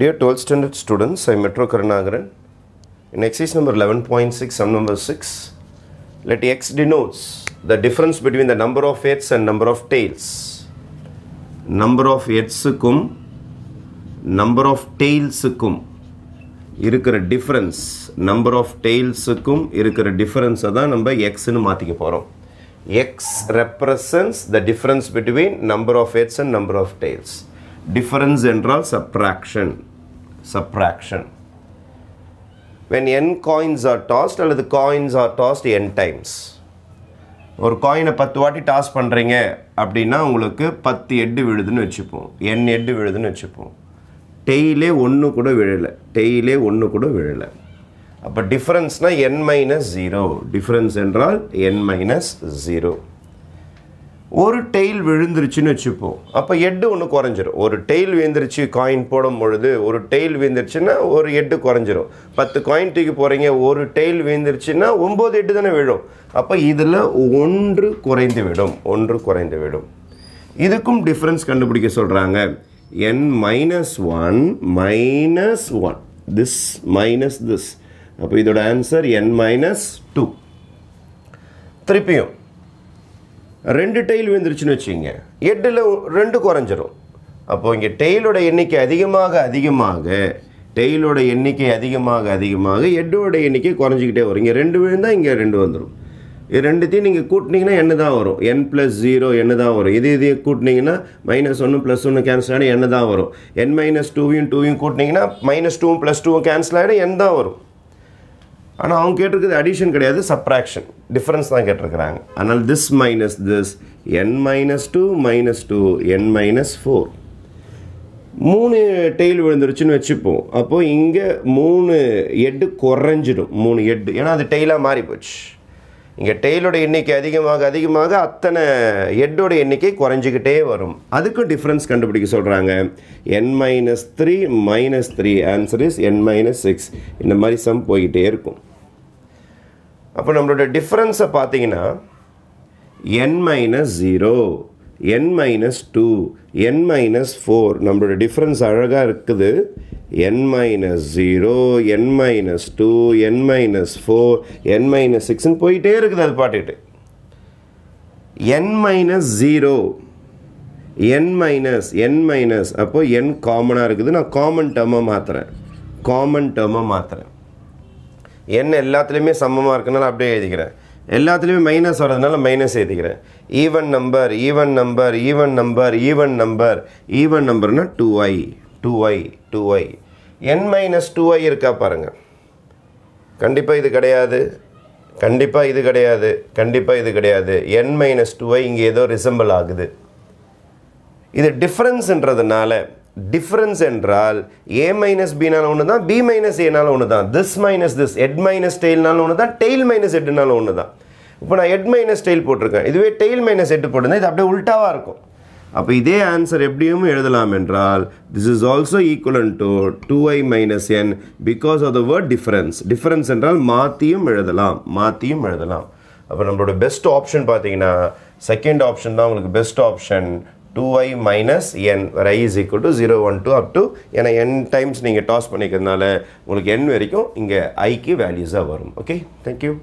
Dear 12th standard students, I am Metro Karunagaran. In exercise number 11.6, sum number 6, let x denotes the difference between the number of heads and number of tails. Number of headsக்கும் number of tailsக்கும் இருக்கிற difference number of டெய்ல்ஸுக்கும் இருக்கிற டிஃப்ரென்ஸை தான் நம்ம எக்ஸ்னு மாற்றிக்க போகிறோம் x represents the difference between number of heads and number of tails difference என்றால் subtraction subtraction when n coins are tossed அல்லது coins are tossed n times ஒரு காயினை பத்து வாட்டி டாஸ் பண்ணுறீங்க அப்படின்னா உங்களுக்கு பத்து எட்டு விழுதுன்னு வச்சுப்போம் என் எட்டு விழுதுன்னு வச்சுப்போம் டெய்லே ஒன்று கூட விழலை டெய்லே ஒன்று கூட விழலை அப்போ டிஃப்ரென்ஸ்னால் என் மைனஸ் ஜீரோ டிஃப்ரென்ஸ் என்றால் என் மைனஸ் ஜீரோ ஒரு டெயில் விழுந்துருச்சுன்னு வச்சுப்போம் அப்போ எட்டு ஒன்று குறைஞ்சிரும் ஒரு டெயில் வேந்துருச்சு காயின் போடும் பொழுது ஒரு டெயில் விழுந்துருச்சுன்னா ஒரு எட்டு குறைஞ்சிரும் பத்து காயின் தூக்கி போகிறீங்க ஒரு டெயில் விழுந்துருச்சுன்னா ஒம்பது எட்டு தானே விழும் அப்போ இதில் ஒன்று குறைந்து விடும் ஒன்று குறைந்து விடும் இதுக்கும் டிஃப்ரென்ஸ் கண்டுபிடிக்க சொல்கிறாங்க n minus one minus one this minus this அப்போ இதோட ஆன்சர் என் மைனஸ் டூ திருப்பியும் ரெண்டு டெய்ல் விழுந்துருச்சுன்னு வச்சுங்க எட்டில் ரெண்டு குறைஞ்சிரும் அப்போது இங்கே டெய்லோட எண்ணிக்கை அதிகமாக அதிகமாக டெய்லோட எண்ணிக்கை அதிகமாக அதிகமாக எட்டோட எண்ணிக்கை குறைஞ்சிக்கிட்டே வரும் இங்கே ரெண்டு விழுந்தால் இங்கே ரெண்டு வந்துடும் இது ரெண்டுத்தையும் நீங்கள் கூட்டினீங்கன்னா என்ன தான் வரும் என் ப்ளஸ் ஜீரோ என்ன தான் வரும் இது இதையே கூட்டினீங்கன்னா மைனஸ் ஒன்று ப்ளஸ் ஒன்று கேன்சல் ஆகிடும் என்ன தான் வரும் என் மைனஸ் டூவையும் டூவையும் கூட்டினீங்கன்னா மைனஸ் டூவும் ப்ளஸ் டூவும் கேன்சல் ஆகிடும் என் தான் வரும் ஆனால் அவங்க கேட்டிருக்கிறது அடிஷன் கிடையாது சப்ராக்ஷன் டிஃப்ரென்ஸ் தான் கேட்டிருக்கிறாங்க ஆனால் this minus this n minus two minus two n minus four மூணு டெய்ல் விழுந்துருச்சுன்னு வச்சுப்போம் அப்போது இங்கே மூணு எட்டு குறைஞ்சிடும் மூணு எட்டு ஏன்னா அது டெய்லாக மாறி போச்சு இங்கே டெய்லோட எண்ணிக்கை அதிகமாக அதிகமாக அத்தனை ஹெட்டோட எண்ணிக்கை குறைஞ்சிக்கிட்டே வரும் அதுக்கும் டிஃப்ரென்ஸ் கண்டுபிடிக்க சொல்கிறாங்க n minus three minus three answer is n minus six இந்த மாதிரி சம் போய்கிட்டே இருக்கும் அப்போ நம்மளோட டிஃப்ரென்ஸை பார்த்தீங்கன்னா என் மைனஸ் ஜீரோ என் minus two n minus four நம்மளோட டிஃப்ரென்ஸ் அழகாக இருக்குது என் மைனஸ் ஜீரோ என் minus two n minus four n minus சிக்ஸ்னு போயிட்டே இருக்குது அது பாட்டுக்கிட்டு என் மைனஸ் ஜீரோ என் மைனஸ் என் மைனஸ் அப்போது என் காமனாக இருக்குது நான் காமன் டேர்மாக மாற்றுறேன் காமன் டேர்மை மாற்றுறேன் என் எல்லாத்துலேயுமே சமமாக இருக்குனால அப்படியே எழுதிக்கிறேன் எல்லாத்துலேயுமே மைனஸ் வர்றதுனால மைனஸ் எழுதிக்கிறேன் even number even number even number even number even நம்பர்னால் two i two i two i n minus two i இருக்கா பாருங்கள் கண்டிப்பாக இது கிடையாது கண்டிப்பாக இது கிடையாது கண்டிப்பாக இது கிடையாது என் மைனஸ் டூ ஐ இங்கே ஏதோ ரிசம்பிள் ஆகுது இது டிஃப்ரென்ஸுன்றதுனால டிஃப்ரென்ஸ் என்றால் ஏ மைனஸ் பினால ஒன்று தான் பி மைனஸ் ஏனால ஒன்று தான் this minus this head minus டெயில்னால ஒன்று தான் டெயில் மைனஸ் ஹெட்னால ஒன்று தான் இப்போ நான் ஹெட் மைனஸ் டெயில் போட்டிருக்கேன் இதுவே டெய்ல் மைனஸ் ஹெட் போட்டிருந்தேன் இது அப்படியே உல்ட்டாவாக இருக்கும் அப்போ இதே ஆன்சர் எப்படியும் எழுதலாம் என்றால் this is also equivalent to two i minus n because of the word difference difference என்றால் மாற்றியும் எழுதலாம் மாற்றியும் எழுதலாம் அப்போ நம்மளோட பெஸ்ட் ஆப்ஷன் பார்த்தீங்கன்னா செகண்ட் ஆப்ஷன் தான் உங்களுக்கு best option two i minus n வர i is equal to zero one two up to ஏன்னா என் டைம்ஸ் நீங்கள் டாஸ் பண்ணிக்கிறதுனால உங்களுக்கு என் வரைக்கும் இங்கே ஐக்கு வேல்யூஸாக வரும் ஓகே தேங்க்யூ